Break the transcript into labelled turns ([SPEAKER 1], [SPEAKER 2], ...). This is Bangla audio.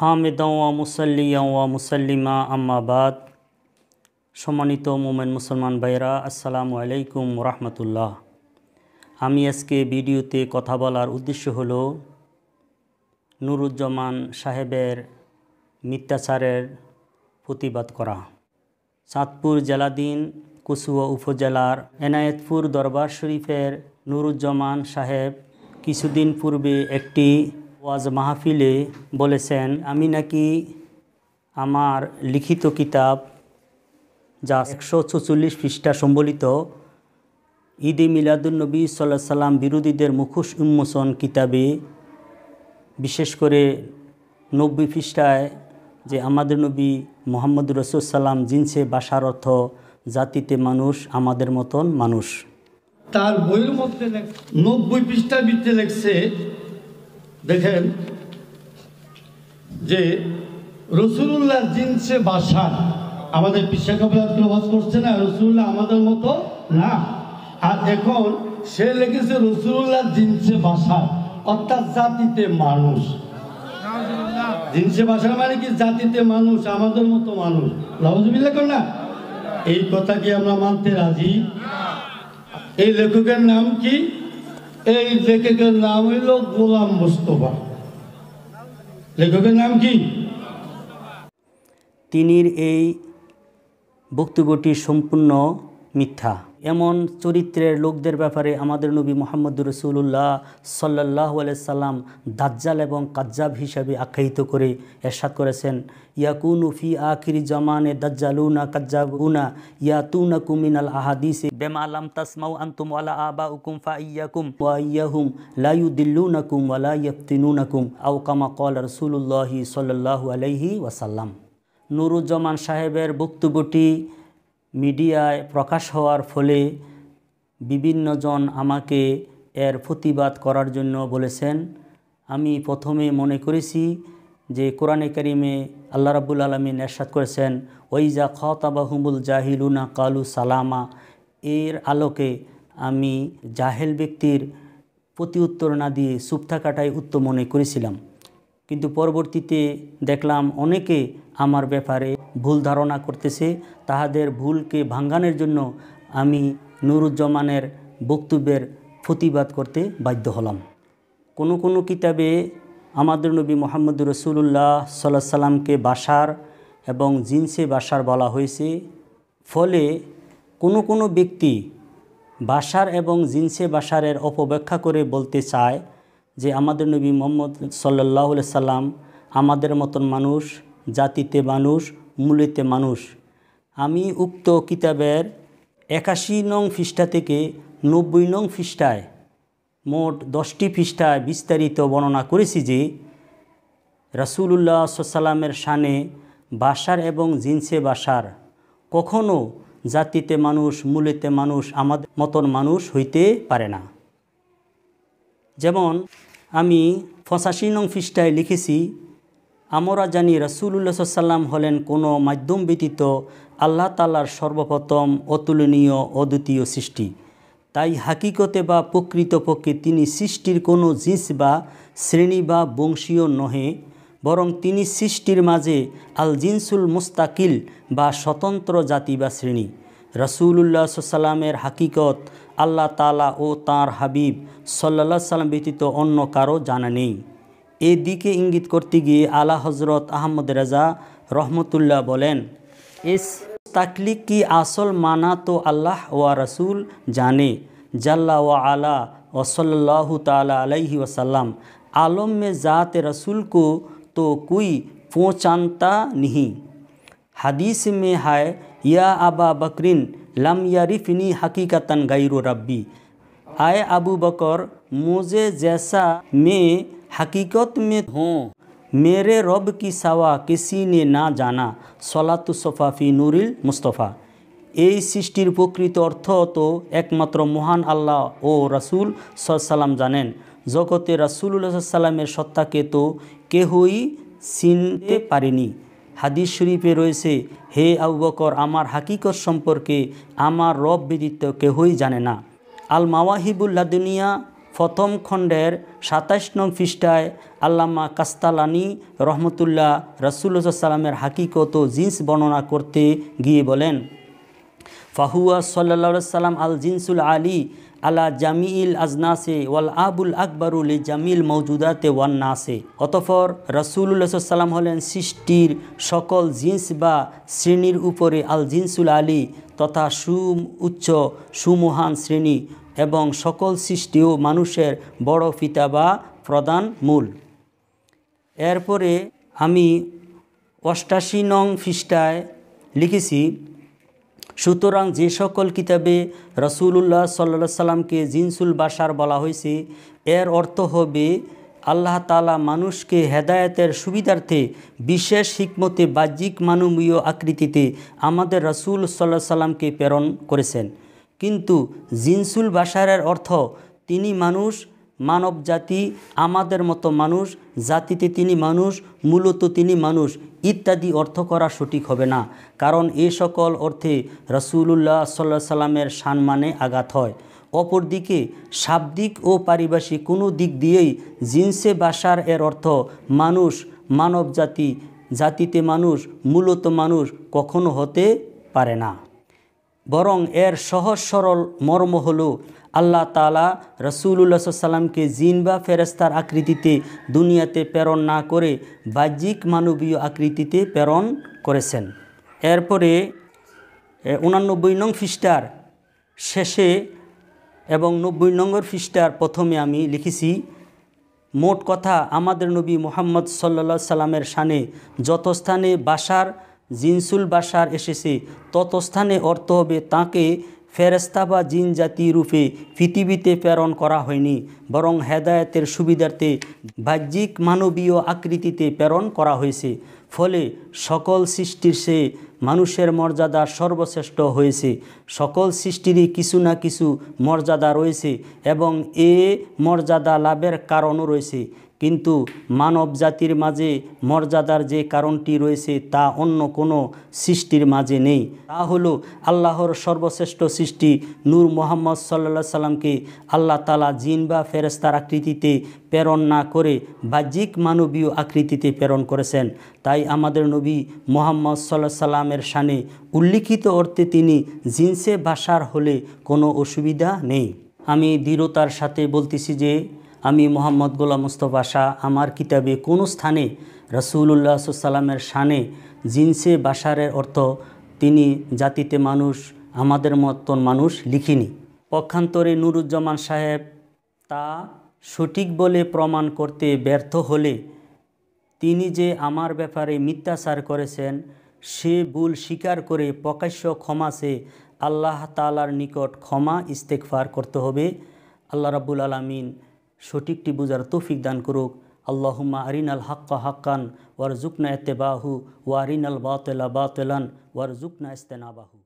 [SPEAKER 1] হামিদাও মুসল্লিয়া মুসল্লিমা আম্মাবাদ সম্মানিত মোমেন মুসলমান ভাইরা আসসালামু আলাইকুম রহমতুল্লাহ আমি আজকে ভিডিওতে কথা বলার উদ্দেশ্য হল নুরুজ্জামান সাহেবের মিথ্যাচারের প্রতিবাদ করা চাঁদপুর জেলাদিন কুসুয়া উপজেলার এনায়েতপুর দরবার শরীফের নুরুজ্জামান সাহেব কিছুদিন পূর্বে একটি ওয়াজ মাহফিলে বলেছেন আমি নাকি আমার লিখিত কিতাব যা একশো ছচল্লিশ পৃষ্ঠা সম্বলিত ঈদে মিলাদুলনবী সাল্লাহ সাল্লাম বিরোধীদের মুখোশ উন্মোচন কিতাবে বিশেষ করে নব্বই পৃষ্ঠায় যে আমাদের নবী মোহাম্মদ সাল্লাম জিনসে বাসার অর্থ জাতিতে মানুষ আমাদের মতন মানুষ তার বইয়ের মধ্যে নব্বই পৃষ্ঠা ভিতরে লেখছে দেখেন যে রসুল্লাহ জিনসে বাসার আমাদের পিসা কবিরাজ করছে না রসুল্লাহ আমাদের মতো না আর এখন সে লেগেছে রসুল্লাহ জিনসে বাসার অর্থাৎ জাতিতে মানুষ জিনসে বাসার মানে কি জাতিতে মানুষ আমাদের মতো মানুষ লাউজবিল্লা না এই কথা কি আমরা মানতে রাজি এই লেখকের নাম কি এই লেখকের নাম হইল গোলাম মুস্তফা লেখকের নাম কি তিনির এই বক্তব্যটি সম্পূর্ণ মিথ্যা এমন চরিত্রের লোকদের ব্যাপারে আমাদের নবী মোহাম্মদ রসুল্লাহ সাল্লাহ সাল্লাম দাজ্জাল এবং কাজ্জাব হিসাবে আখ্যায়িত করে এরশাদ করেছেন ইয়াকুন উফি আখিরি জমানে ইয়া কাজ্জাবুনা ইয়াতুনা কুমিনাল আহাদিসে বেমা আলাম তাসমাউ আন্তুম ওয়ালা আবা উকুম ফা ইয়াকুম ওয়া ইয়াহুম দিল্লু দিল্লুনাকুম ওয়ালা ইয়াফতিনুনাকুম আও কামা কল রসুল্লাহি সাল্লাহ আলাইহি ওয়াসাল্লাম নুরুজ্জামান সাহেবের বক্তব্যটি মিডিয়ায় প্রকাশ হওয়ার ফলে বিভিন্নজন আমাকে এর প্রতিবাদ করার জন্য বলেছেন আমি প্রথমে মনে করেছি যে কোরআনে করিমে আল্লাহ রাবুল আলমী নেশাদ করেছেন ওইজা খতাবাহুমুল জাহিলুনা কালু সালামা এর আলোকে আমি জাহেল ব্যক্তির প্রতি উত্তর না দিয়ে সুপ্তা কাটাই উত্তম মনে করেছিলাম কিন্তু পরবর্তীতে দেখলাম অনেকে আমার ব্যাপারে ভুল ধারণা করতেছে তাহাদের ভুলকে ভাঙ্গানের জন্য আমি নুরুজ্জামানের বক্তব্যের প্রতিবাদ করতে বাধ্য হলাম কোনো কোনো কিতাবে আমাদের নবী মোহাম্মদ রসুল্লাহ সাল্লা সাল্লামকে বাসার এবং জিনসে বাসার বলা হয়েছে ফলে কোনো কোনো ব্যক্তি বাসার এবং জিনসে বাসারের অপব্যাখ্যা করে বলতে চায় যে আমাদের নবী মোহাম্মদ সাল্লাহ সাল্লাম আমাদের মতন মানুষ জাতিতে মানুষ মূলেতে মানুষ আমি উক্ত কিতাবের একাশি নং ফিস্টা থেকে নব্বই নং ফিস্টায় মোট দশটি পৃষ্ঠায় বিস্তারিত বর্ণনা করেছি যে রাসুলুল্লাহ সাল্লামের শানে বাসার এবং জিনসে বাসার কখনও জাতিতে মানুষ মূলেতে মানুষ আমাদের মতন মানুষ হইতে পারে না যেমন আমি ফসাশি নং ফিস্টায় লিখেছি আমরা জানি রসুল্লা সাল্লাম হলেন কোনো মাধ্যম ব্যতীত আল্লাহ তালার সর্বপ্রথম অতুলনীয় অদ্বিতীয় সৃষ্টি তাই হাকিকতে বা প্রকৃতপক্ষে তিনি সৃষ্টির কোনো জিস বা শ্রেণী বা বংশীয় নহে বরং তিনি সৃষ্টির মাঝে আল জিনসুল মুস্তাকিল বা স্বতন্ত্র জাতি বা শ্রেণী রসুল্লা সাল্লামের হাকিকত आल्ला तला तार हबीब सल्ला सल्लम व्यतीत अन्य कारो जाना नहीं ए दिखे इंगित करते गए आला हज़रत अहमद रजा रहमतुल्ला तकलीक की असल माना तो अल्लाह व रसूल जाने जल्ला व आला वसल्लाहु अलैहि वसल्लम आलम में ज़ात रसूल को तो कोई पहुँचानता नहीं हदीस में है या अबा बकरिन লাম ইয়ারিফিনি হাকিকাতান গাইরো রাব্বি আয় আবু বকর মোজে জেসা মে হাকিকত মে হো মেরে রব কি সাওয়া কিসি নে না জানা সলাতুসফাফি নুরিল মুস্তফা এই সৃষ্টির প্রকৃত অর্থ তো একমাত্র মহান আল্লাহ ও রাসুল সাল্লাম জানেন জগতে রাসুল্লাহ সাল্লামের সত্তাকে তো কেহই চিনতে পারেনি হাদিস শরীফে রয়েছে হে আউ বকর আমার হাকিকত সম্পর্কে আমার রব বিদিত্ব কেহই জানে না আল মাওয়াহিবুল্লা দুনিয়া প্রথম খণ্ডের সাতাশ নং পৃষ্ঠায় আল্লামা কাস্তালানি রহমতুল্লাহ রসুল্লা সাল্লামের হাকিকত জিন্স বর্ণনা করতে গিয়ে বলেন ফাহুয়া সাল্লা সাল্লাম আল জিনসুল আলী আলা জামিল আজনাসে ওয়াল আবুল আকবরুল জামিল মৌজুদাতে ওয়ান নাসে অতফর সাল্লাম হলেন সৃষ্টির সকল জিন্স বা শ্রেণীর উপরে আল জিনসুল আলী তথা সু উচ্চ সুমহান শ্রেণী এবং সকল সৃষ্টি ও মানুষের বড় ফিতা বা প্রধান মূল এরপরে আমি অষ্টাশি নং ফিস্টায় লিখেছি সুতরাং যে সকল কিতাবে রসুল্লাহ সাল্লা সাল্লামকে জিনসুল বাসার বলা হয়েছে এর অর্থ হবে আল্লাহ তালা মানুষকে হেদায়তের সুবিধার্থে বিশেষ হিকমতে বাহ্যিক মানবীয় আকৃতিতে আমাদের রসুল সাল্লা সাল্লামকে প্রেরণ করেছেন কিন্তু জিনসুল বাসারের অর্থ তিনি মানুষ মানব জাতি আমাদের মতো মানুষ জাতিতে তিনি মানুষ মূলত তিনি মানুষ ইত্যাদি অর্থ করা সঠিক হবে না কারণ এ সকল অর্থে রসুল্লাহ সাল্লাহ সাল্লামের সম্মানে আঘাত হয় অপরদিকে শাব্দিক ও পারিভাষিক কোনো দিক দিয়েই জিনসে বাসার এর অর্থ মানুষ মানব জাতি জাতিতে মানুষ মূলত মানুষ কখনো হতে পারে না বরং এর সহজ সরল মর্ম হলো আল্লাহ তালা রসুল্লা সাল্লামকে জিন বা ফেরেস্তার আকৃতিতে দুনিয়াতে প্রেরণ না করে বাহ্যিক মানবীয় আকৃতিতে প্রেরণ করেছেন এরপরে উনানব্বই নং ফিস্টার শেষে এবং নব্বই নম্বর ফিস্টার প্রথমে আমি লিখেছি মোট কথা আমাদের নবী মোহাম্মদ সাল্লা সাল্লামের সানে যত স্থানে বাসার জিনসুল বাসার এসেছে তত স্থানে অর্থ হবে তাকে ফেরস্তা বা জিন জাতি রূপে পৃথিবীতে প্রেরণ করা হয়নি বরং হেদায়তের সুবিধার্থে বাহ্যিক মানবীয় আকৃতিতে প্রেরণ করা হয়েছে ফলে সকল সৃষ্টির সে মানুষের মর্যাদা সর্বশ্রেষ্ঠ হয়েছে সকল সৃষ্টিরই কিছু না কিছু মর্যাদা রয়েছে এবং এ মর্যাদা লাভের কারণও রয়েছে কিন্তু মানব জাতির মাঝে মর্যাদার যে কারণটি রয়েছে তা অন্য কোনো সৃষ্টির মাঝে নেই তা হলো আল্লাহর সর্বশ্রেষ্ঠ সৃষ্টি নূর মোহাম্মদ সাল্লা সাল্লামকে আল্লাহ তালা জিন বা ফেরেস্তার আকৃতিতে প্রেরণ না করে বাহ্যিক মানবীয় আকৃতিতে প্রেরণ করেছেন তাই আমাদের নবী মোহাম্মদ সাল্লা সাল্লামের সানে উল্লিখিত অর্থে তিনি জিন্সে ভাষার হলে কোনো অসুবিধা নেই আমি দৃঢ়তার সাথে বলতেছি যে আমি মোহাম্মদ গোলাম মুস্তফা শাহ আমার কিতাবে কোনো স্থানে রসুল্লাহ সুসাল্লামের শানে জিনসে বাসারের অর্থ তিনি জাতিতে মানুষ আমাদের মতন মানুষ লিখিনি পক্ষান্তরে নুরুজ্জামান সাহেব তা সঠিক বলে প্রমাণ করতে ব্যর্থ হলে তিনি যে আমার ব্যাপারে মিথ্যাচার করেছেন সে ভুল স্বীকার করে প্রকাশ্য ক্ষমা সে আল্লাহ তালার নিকট ক্ষমা ইস্তেকফার করতে হবে আল্লাহ রাবুল আলমিন সঠিকটি বুজার তৌফিক দান করুক আল্লাহুম্মা আরিনাল হাক্কা হাক্কান ওয়ার ইত্তিবাহু ওয়ারিনাল বাতিলা বাতিলান ওয়ার ইস্তিনাবাহু